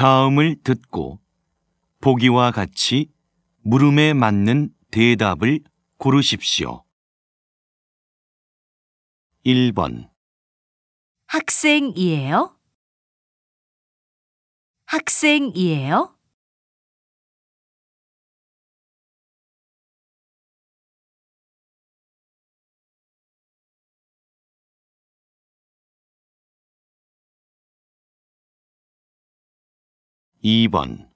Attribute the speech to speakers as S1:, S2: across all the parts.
S1: 다음을 듣고 보기와 같이 물음에 맞는 대답을 고르십시오.
S2: 1번 학생이에요? 학생이에요?
S1: 2번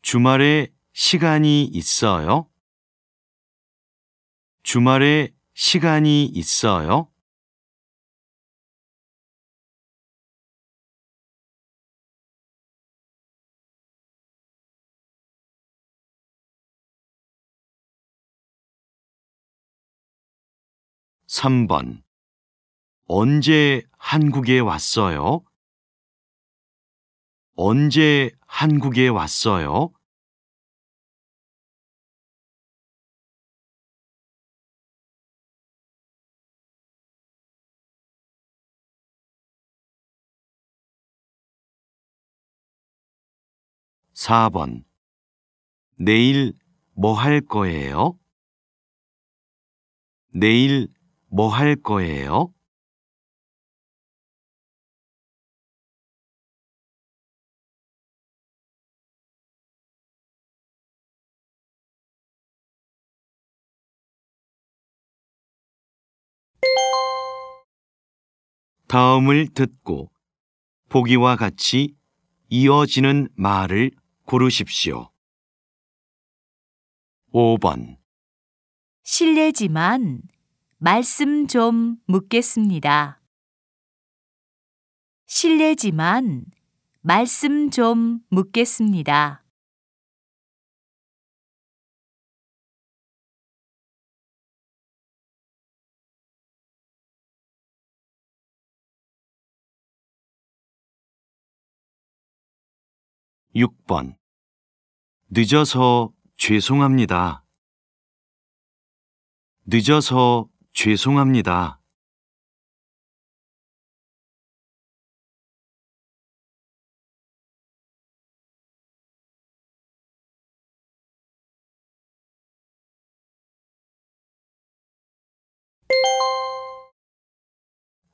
S1: 주말에 시간이 있어요? 주말에 시간이 있어요?
S2: 3번 언제 한국에 왔어요? 언제 한국에 왔어요? (4번) 내일 뭐 할 거예요? 내일 뭐 할 거예요?
S1: 다음을 듣고 보기와 같이 이어지는 말을 고르십시오. 5번
S3: 실례지만 말씀 좀 묻겠습니다. 실례지만 말씀 좀 묻겠습니다.
S2: 6번 늦어서 죄송합니다. 늦어서 죄송합니다.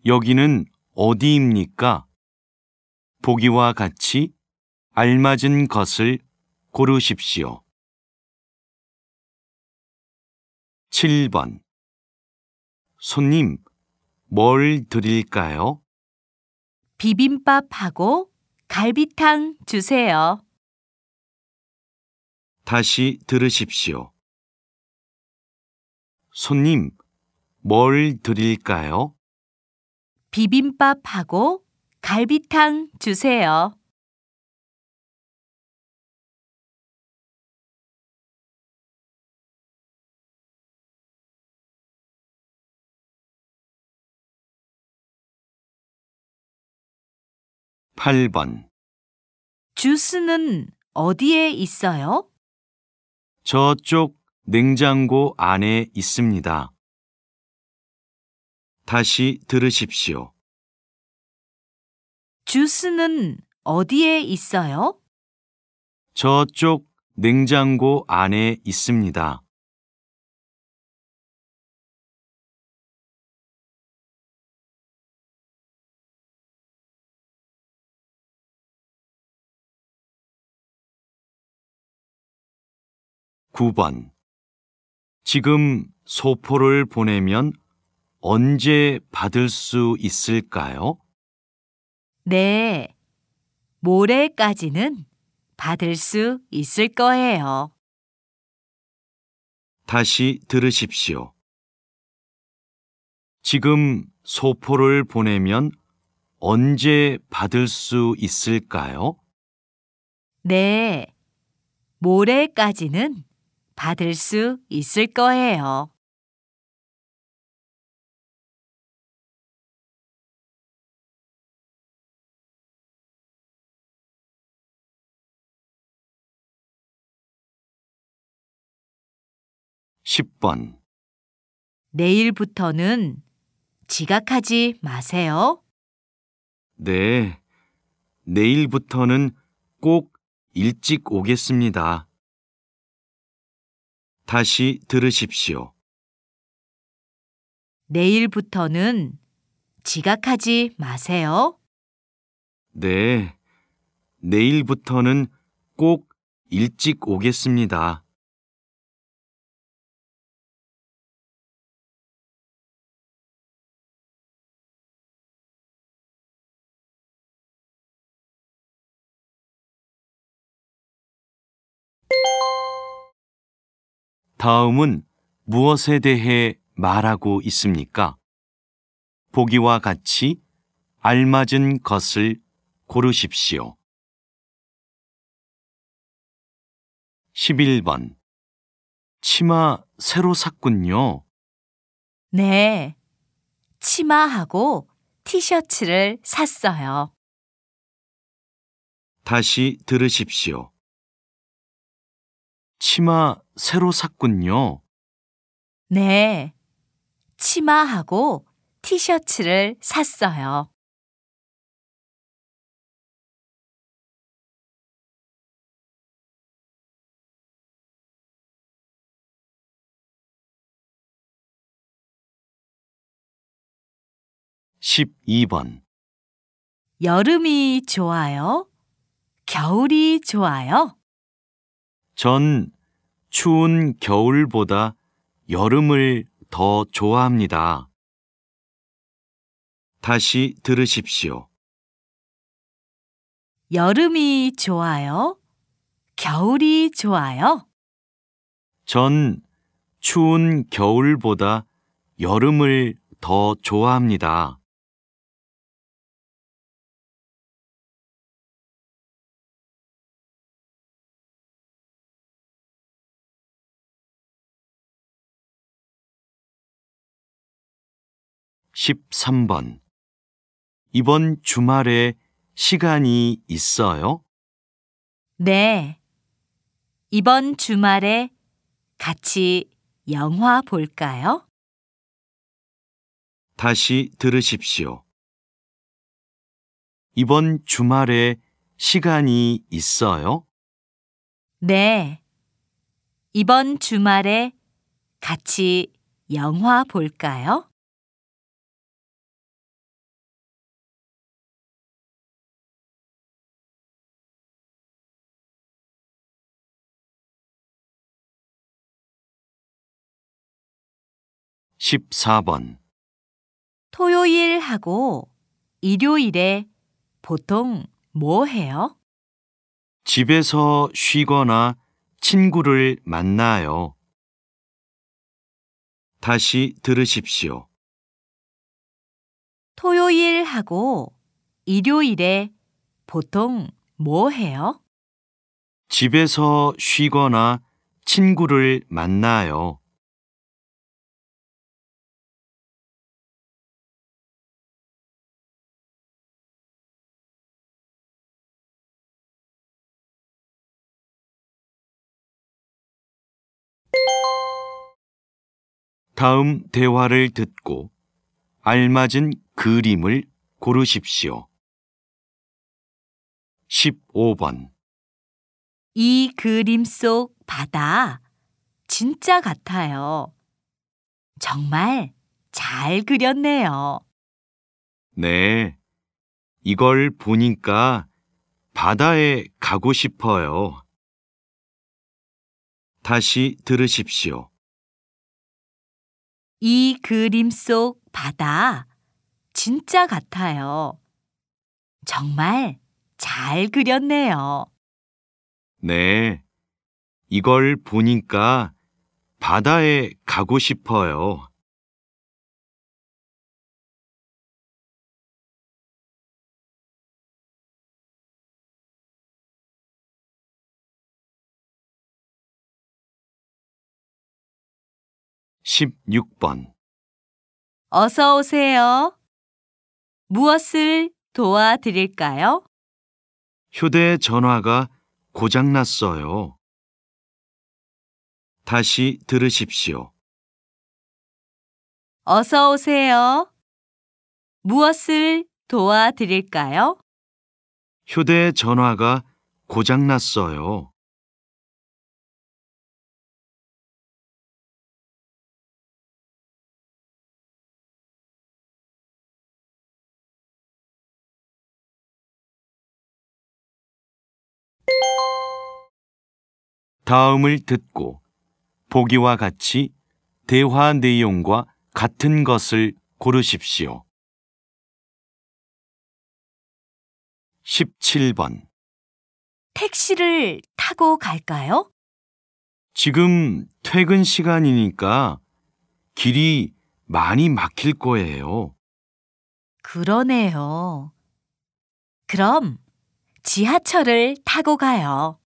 S1: '여기는 어디입니까?' 보기와 같이 알맞은 것을 고르십시오.
S2: 7번 손님,
S1: 뭘 드릴까요?
S3: 비빔밥하고 갈비탕 주세요.
S1: 다시 들으십시오. 손님, 뭘 드릴까요?
S3: 비빔밥하고 갈비탕 주세요.
S2: 8번
S3: 주스는 어디에 있어요?
S1: 저쪽 냉장고 안에 있습니다. 다시 들으십시오.
S3: 주스는 어디에 있어요?
S1: 저쪽 냉장고 안에
S2: 있습니다. 9번
S1: 지금 소포를 보내면 언제 받을 수 있을까요?
S3: 네, 모레까지는 받을 수 있을 거예요.
S1: 다시 들으십시오. 지금 소포를 보내면 언제 받을 수 있을까요?
S3: 네, 모레까지는 받을 수 있을 거예요.
S2: (10번)
S3: 내일부터는 지각하지 마세요.
S1: 네, 내일부터는 꼭 일찍 오겠습니다. 다시 들으십시오.
S3: 내일부터는 지각하지 마세요.
S1: 네, 내일부터는 꼭 일찍 오겠습니다. 다음은 무엇에 대해 말하고 있습니까? 보기와 같이 알맞은 것을 고르십시오.
S2: 11번
S1: 치마 새로 샀군요.
S3: 네, 치마하고 티셔츠를 샀어요.
S1: 다시 들으십시오. 치마 새로 샀군요.
S3: 네. 치마하고 티셔츠를 샀어요.
S1: 1 2번
S3: 여름이 좋아요? 겨울이 좋아요?
S1: 전 추운 겨울보다 여름을 더 좋아합니다. 다시 들으십시오.
S3: 여름이 좋아요? 겨울이 좋아요?
S1: 전 추운 겨울보다 여름을 더
S2: 좋아합니다.
S1: 13번 이번 주말에 시간이 있어요?
S3: 네. 이번 주말에 같이 영화 볼까요?
S1: 다시 들으십시오. 이번 주말에 시간이 있어요?
S3: 네. 이번 주말에 같이 영화 볼까요?
S2: 14번
S3: 토요일하고 일요일에 보통 뭐 해요?
S1: 집에서 쉬거나 친구를 만나요. 다시 들으십시오.
S3: 토요일하고 일요일에 보통 뭐 해요?
S1: 집에서 쉬거나 친구를
S2: 만나요.
S1: 다음 대화를 듣고 알맞은 그림을 고르십시오. 15번
S3: 이 그림 속 바다 진짜 같아요. 정말 잘 그렸네요.
S1: 네, 이걸 보니까 바다에 가고 싶어요. 다시 들으십시오.
S3: 이 그림 속 바다 진짜 같아요. 정말 잘 그렸네요.
S1: 네. 이걸 보니까 바다에 가고 싶어요.
S2: 16번
S3: 어서 오세요. 무엇을 도와드릴까요?
S1: 휴대전화가 고장났어요. 다시 들으십시오.
S3: 어서 오세요. 무엇을 도와드릴까요?
S1: 휴대전화가
S2: 고장났어요.
S1: 다음을 듣고 보기와 같이 대화 내용과 같은 것을 고르십시오. 17번
S3: 택시를 타고 갈까요?
S1: 지금 퇴근 시간이니까 길이 많이 막힐 거예요.
S3: 그러네요. 그럼 지하철을 타고 가요.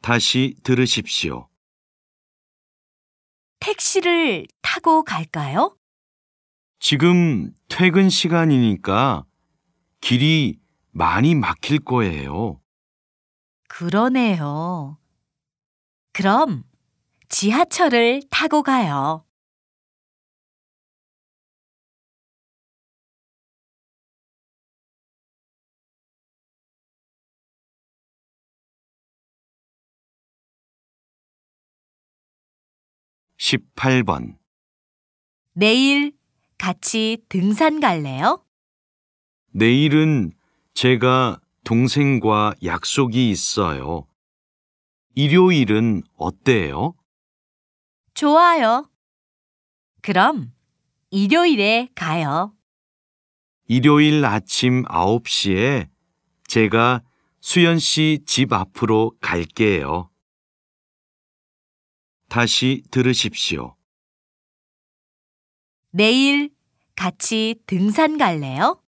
S1: 다시 들으십시오.
S3: 택시를 타고 갈까요?
S1: 지금 퇴근 시간이니까 길이 많이 막힐 거예요.
S3: 그러네요. 그럼 지하철을 타고 가요.
S2: 18번
S3: 내일 같이 등산 갈래요?
S1: 내일은 제가 동생과 약속이 있어요. 일요일은 어때요?
S3: 좋아요. 그럼 일요일에 가요.
S1: 일요일 아침 9시에 제가 수연 씨 집 앞으로 갈게요. 다시 들으십시오.
S3: 내일 같이 등산 갈래요?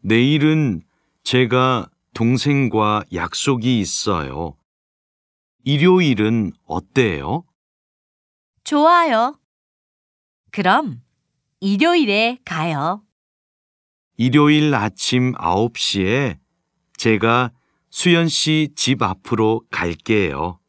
S1: 내일은 제가 동생과 약속이 있어요. 일요일은 어때요?
S3: 좋아요. 그럼 일요일에 가요.
S1: 일요일 아침 9시에 제가 수연 씨 집 앞으로 갈게요.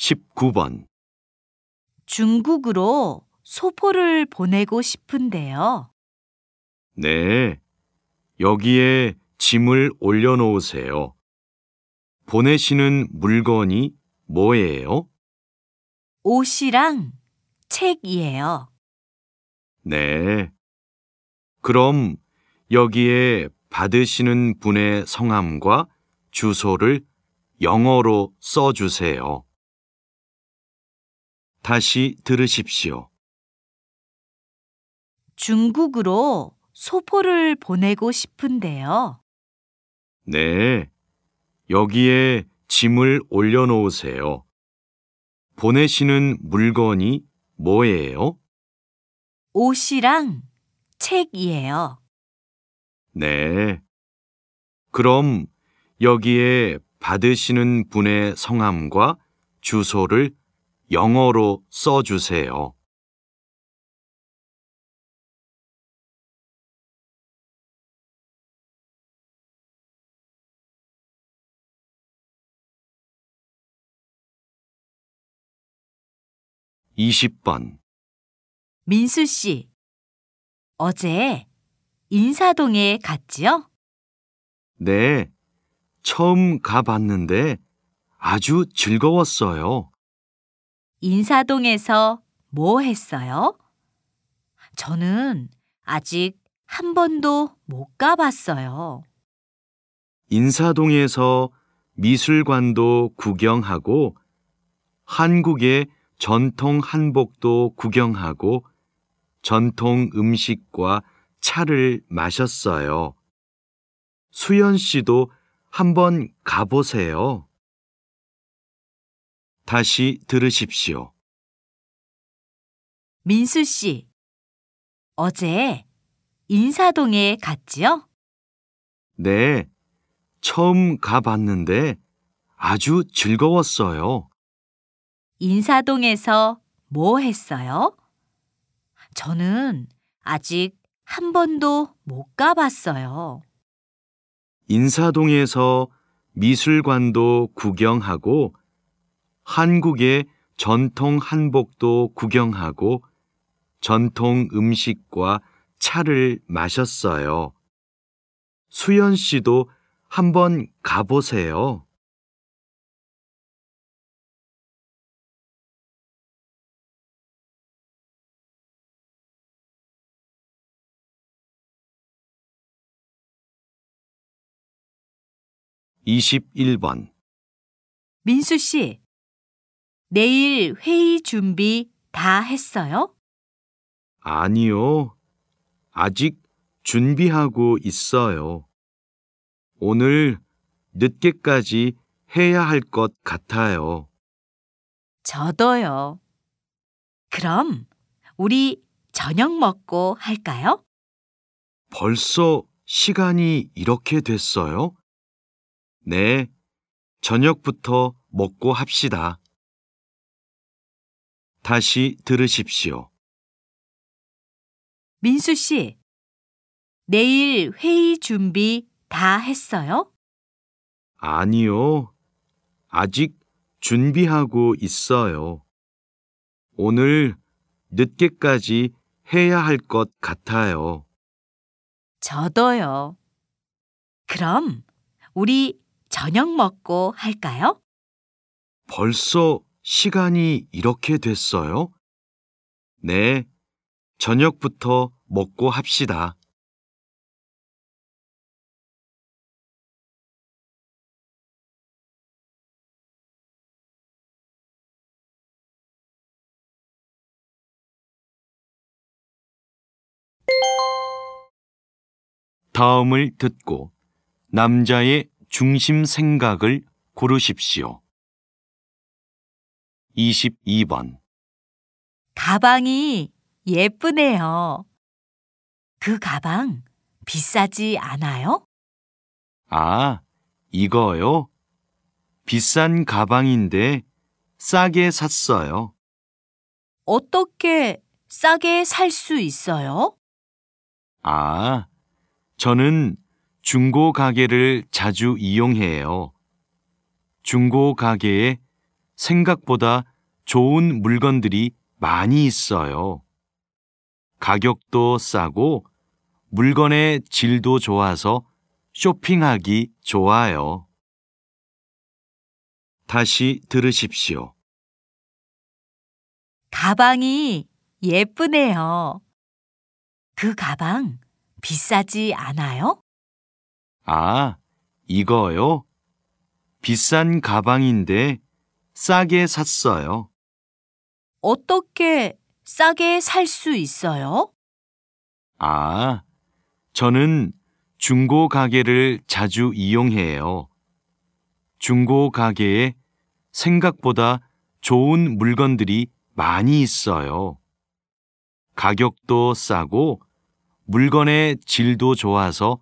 S2: 19번
S3: 중국으로 소포를 보내고 싶은데요.
S1: 네, 여기에 짐을 올려놓으세요. 보내시는 물건이 뭐예요?
S3: 옷이랑 책이에요.
S1: 네. 그럼 여기에 받으시는 분의 성함과 주소를 영어로 써주세요. 다시 들으십시오.
S3: 중국으로 소포를 보내고 싶은데요.
S1: 네, 여기에 짐을 올려놓으세요. 보내시는 물건이 뭐예요?
S3: 옷이랑 책이에요.
S1: 네. 그럼 여기에 받으시는 분의 성함과 주소를 영어로 써주세요. 2 0번
S3: 민수 씨, 어제 인사동에 갔지요?
S1: 네, 처음 가봤는데 아주 즐거웠어요.
S3: 인사동에서 뭐 했어요? 저는 아직 한 번도 못 가봤어요.
S1: 인사동에서 미술관도 구경하고 한국의 전통 한복도 구경하고 전통 음식과 차를 마셨어요. 수연 씨도 한번 가보세요. 다시 들으십시오.
S3: 민수 씨, 어제 인사동에 갔지요?
S1: 네, 처음 가봤는데 아주 즐거웠어요.
S3: 인사동에서 뭐 했어요? 저는 아직 한 번도 못 가봤어요.
S1: 인사동에서 미술관도 구경하고 한국의 전통 한복도 구경하고 전통 음식과 차를 마셨어요. 수연 씨도 한번 가보세요.
S2: (21번)
S3: 민수 씨, 내일 회의 준비 다 했어요?
S1: 아니요. 아직 준비하고 있어요. 오늘 늦게까지 해야 할 것 같아요.
S3: 저도요. 그럼 우리 저녁 먹고 할까요?
S1: 벌써 시간이 이렇게 됐어요? 네, 저녁부터 먹고 합시다. 다시 들으십시오.
S3: 민수 씨, 내일 회의 준비 다 했어요?
S1: 아니요. 아직 준비하고 있어요. 오늘 늦게까지 해야 할 것 같아요.
S3: 저도요. 그럼 우리 저녁 먹고 할까요?
S1: 벌써 시간이 이렇게 됐어요? 네, 저녁부터 먹고 합시다. 다음을 듣고 남자의 중심 생각을 고르십시오. 22번
S3: 가방이 예쁘네요. 그 가방 비싸지 않아요?
S1: 아, 이거요? 비싼 가방인데 싸게 샀어요.
S3: 어떻게 싸게 살 수 있어요?
S1: 아, 저는 중고 가게를 자주 이용해요. 중고 가게에 생각보다 좋은 물건들이 많이 있어요. 가격도 싸고 물건의 질도 좋아서 쇼핑하기 좋아요. 다시 들으십시오.
S3: 가방이 예쁘네요. 그 가방 비싸지 않아요?
S1: 아, 이거요? 비싼 가방인데 싸게 샀어요.
S3: 어떻게 싸게 살 수 있어요?
S1: 아, 저는 중고 가게를 자주 이용해요. 중고 가게에 생각보다 좋은 물건들이 많이 있어요. 가격도 싸고 물건의 질도 좋아서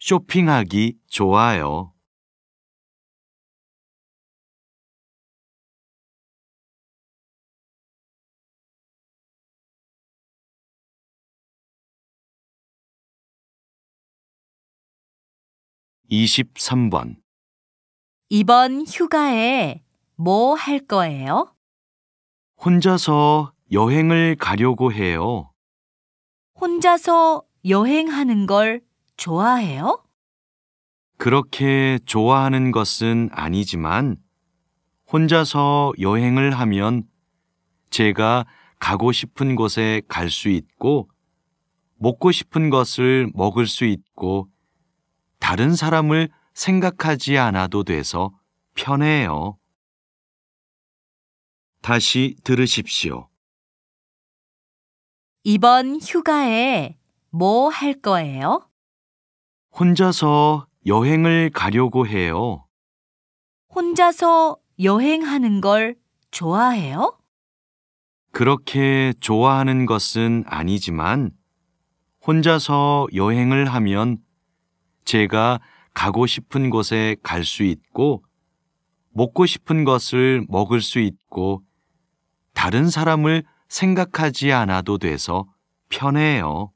S1: 쇼핑하기 좋아요.
S2: 23번
S3: 이번 휴가에 뭐 할 거예요?
S1: 혼자서 여행을 가려고 해요.
S3: 혼자서 여행하는 걸 좋아해요?
S1: 그렇게 좋아하는 것은 아니지만 혼자서 여행을 하면 제가 가고 싶은 곳에 갈 수 있고 먹고 싶은 것을 먹을 수 있고 다른 사람을 생각하지 않아도 돼서 편해요. 다시 들으십시오.
S3: 이번 휴가에 뭐 할 거예요?
S1: 혼자서 여행을 가려고 해요.
S3: 혼자서 여행하는 걸 좋아해요?
S1: 그렇게 좋아하는 것은 아니지만 혼자서 여행을 하면 제가 가고 싶은 곳에 갈 수 있고, 먹고 싶은 것을 먹을 수 있고, 다른 사람을 생각하지 않아도 돼서 편해요.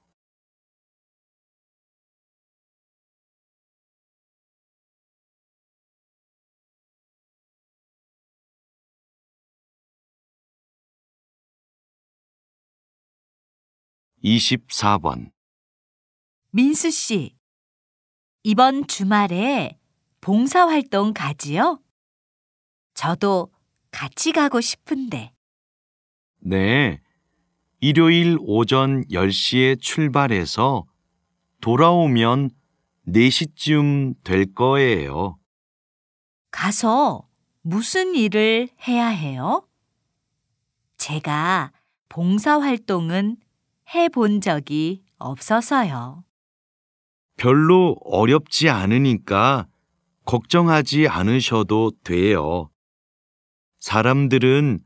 S2: (24번)
S3: 민수 씨, 이번 주말에 봉사활동 가지요? 저도 같이 가고 싶은데.
S1: 네. 일요일 오전 10시에 출발해서 돌아오면 4시쯤 될 거예요.
S3: 가서 무슨 일을 해야 해요? 제가 봉사활동은 해본 적이 없어서요.
S1: 별로 어렵지 않으니까 걱정하지 않으셔도 돼요. 사람들은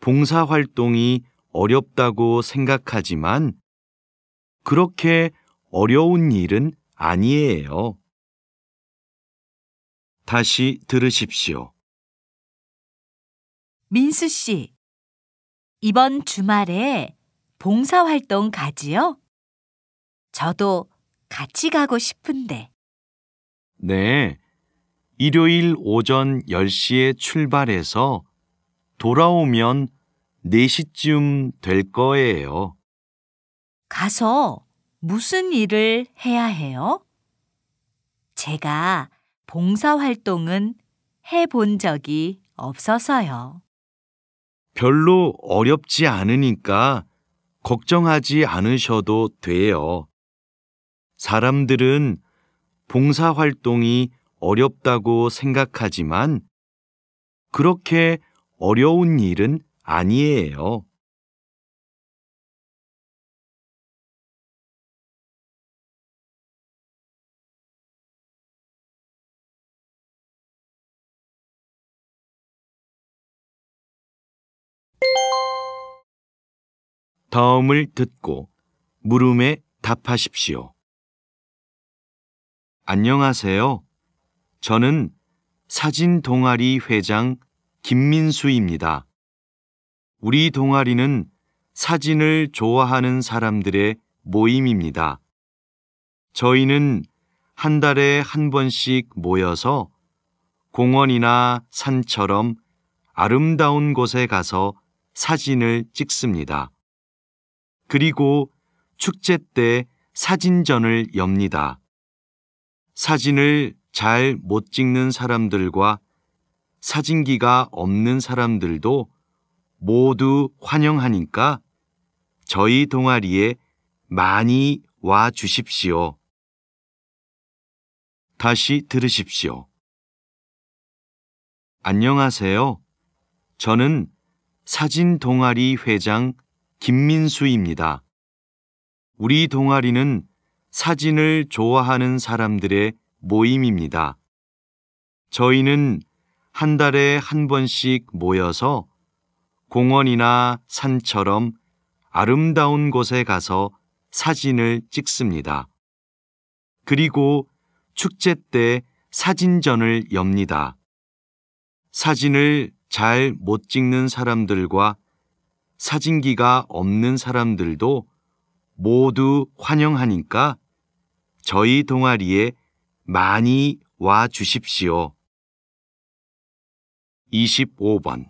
S1: 봉사활동이 어렵다고 생각하지만 그렇게 어려운 일은 아니에요. 다시
S2: 들으십시오.
S3: 민수 씨, 이번 주말에 봉사활동 가지요? 저도 같이 가고 싶은데.
S1: 네. 일요일 오전 10시에 출발해서 돌아오면 4시쯤 될 거예요.
S3: 가서 무슨 일을 해야 해요? 제가 봉사활동은 해본 적이 없어서요.
S1: 별로 어렵지 않으니까 걱정하지 않으셔도 돼요. 사람들은 봉사활동이 어렵다고 생각하지만 그렇게 어려운 일은 아니에요. 다음을 듣고 물음에 답하십시오. 안녕하세요. 저는 사진 동아리 회장 김민수입니다. 우리 동아리는 사진을 좋아하는 사람들의 모임입니다. 저희는 한 달에 한 번씩 모여서 공원이나 산처럼 아름다운 곳에 가서 사진을 찍습니다. 그리고 축제 때 사진전을 엽니다. 사진을 잘 못 찍는 사람들과 사진기가 없는 사람들도 모두 환영하니까 저희 동아리에 많이 와 주십시오. 다시 들으십시오. 안녕하세요. 저는 사진 동아리 회장 김민수입니다. 우리 동아리는 사진을 좋아하는 사람들의 모임입니다. 저희는 한 달에 한 번씩 모여서 공원이나 산처럼 아름다운 곳에 가서 사진을 찍습니다. 그리고 축제 때 사진전을 엽니다. 사진을 잘 못 찍는 사람들과 사진기가 없는 사람들도 모두 환영하니까 저희 동아리에 많이 와 주십시오.
S2: 25번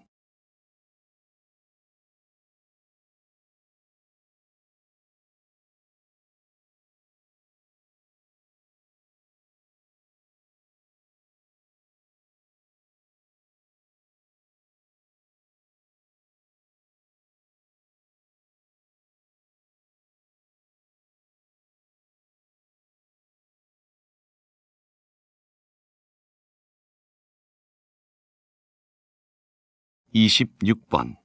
S2: 26번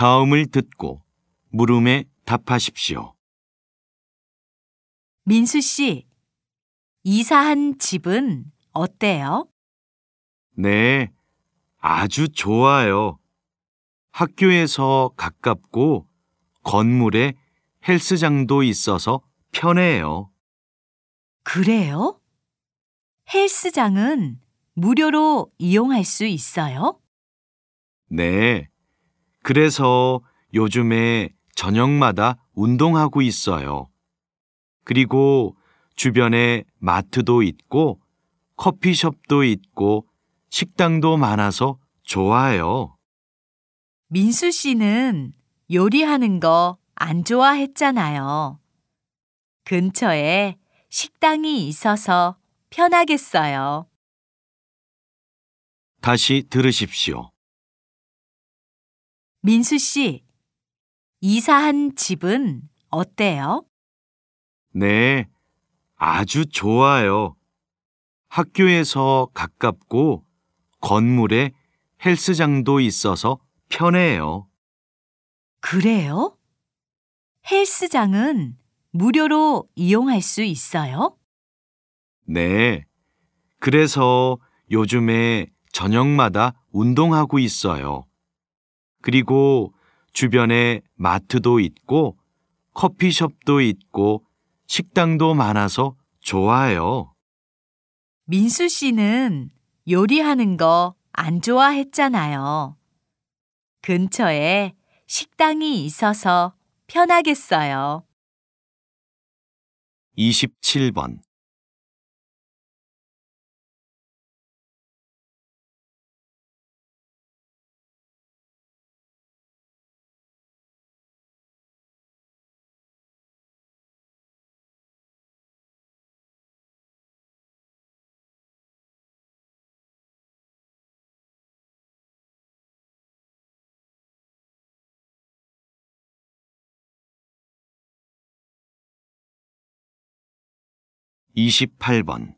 S1: 다음을 듣고 물음에 답하십시오.
S3: 민수 씨, 이사한 집은 어때요?
S1: 네, 아주 좋아요. 학교에서 가깝고 건물에 헬스장도 있어서 편해요.
S3: 그래요? 헬스장은 무료로 이용할 수 있어요?
S1: 네. 그래서 요즘에 저녁마다 운동하고 있어요. 그리고 주변에 마트도 있고 커피숍도 있고 식당도 많아서 좋아요.
S3: 민수 씨는 요리하는 거 안 좋아했잖아요. 근처에 식당이 있어서 편하겠어요.
S1: 다시 들으십시오.
S3: 민수 씨, 이사한 집은 어때요?
S1: 네, 아주 좋아요. 학교에서 가깝고 건물에 헬스장도 있어서 편해요.
S3: 그래요? 헬스장은 무료로 이용할 수 있어요?
S1: 네. 그래서 요즘에 저녁마다 운동하고 있어요. 그리고 주변에 마트도 있고 커피숍도 있고 식당도 많아서 좋아요.
S3: 민수 씨는 요리하는 거 안 좋아했잖아요. 근처에 식당이 있어서 편하겠어요.
S2: 27번 28번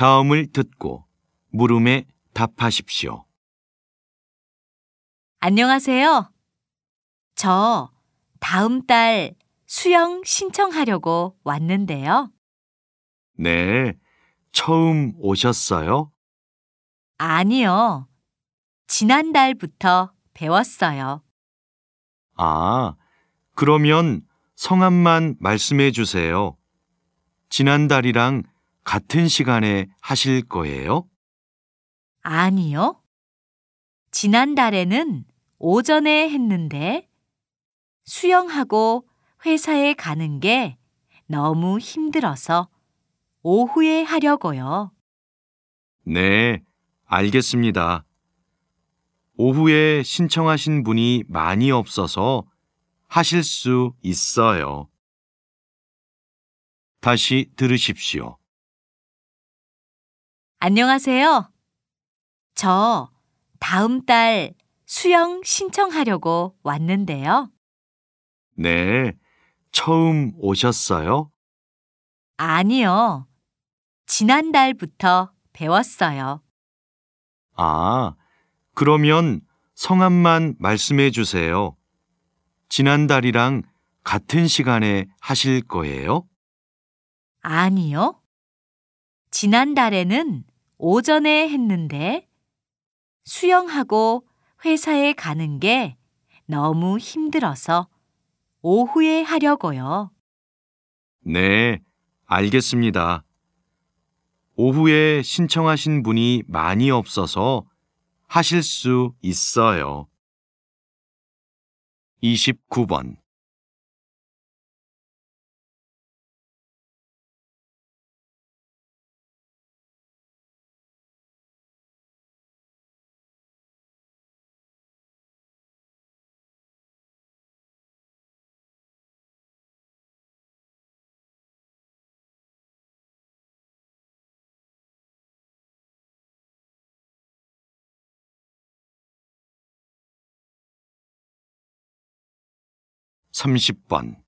S1: 다음을 듣고 물음에 답하십시오.
S3: 안녕하세요. 저 다음 달 수영 신청하려고 왔는데요.
S1: 네, 처음 오셨어요?
S3: 아니요. 지난달부터 배웠어요.
S1: 아, 그러면 성함만 말씀해 주세요. 지난달이랑 같은 시간에 하실 거예요? 아니요.
S3: 지난달에는 오전에 했는데 수영하고 회사에 가는 게 너무 힘들어서 오후에 하려고요.
S1: 네, 알겠습니다. 오후에 신청하신 분이 많이 없어서 하실 수 있어요. 다시 들으십시오.
S3: 안녕하세요. 저 다음 달 수영 신청하려고 왔는데요.
S1: 네, 처음 오셨어요?
S3: 아니요. 지난달부터 배웠어요.
S1: 아, 그러면 성함만 말씀해 주세요. 지난달이랑 같은 시간에 하실 거예요?
S3: 아니요. 지난달에는 오전에 했는데 수영하고 회사에 가는 게 너무 힘들어서 오후에 하려고요.
S1: 네, 알겠습니다. 오후에 신청하신 분이 많이 없어서 하실 수 있어요. 29번
S2: 30번